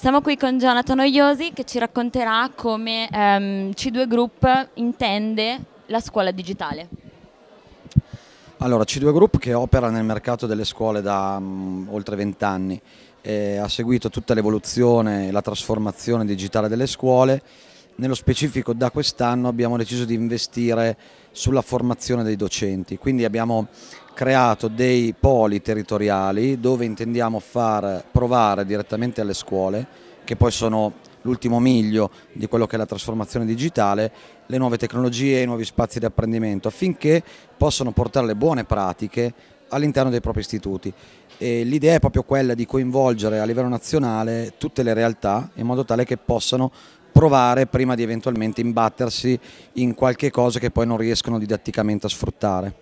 Siamo qui con Jonathan Oiosi che ci racconterà come ehm, C2 Group intende la scuola digitale. Allora, C2 Group che opera nel mercato delle scuole da mh, mm, oltre 20 anni eh, ha seguito tutta l'evoluzione e la trasformazione digitale delle scuole nello specifico da quest'anno abbiamo deciso di investire sulla formazione dei docenti, quindi abbiamo creato dei poli territoriali dove intendiamo far provare direttamente alle scuole, che poi sono l'ultimo miglio di quello che è la trasformazione digitale, le nuove tecnologie e i nuovi spazi di apprendimento affinché possano portare le buone pratiche all'interno dei propri istituti. L'idea è proprio quella di coinvolgere a livello nazionale tutte le realtà in modo tale che possano provare prima di eventualmente imbattersi in qualche cosa che poi non riescono didatticamente a sfruttare.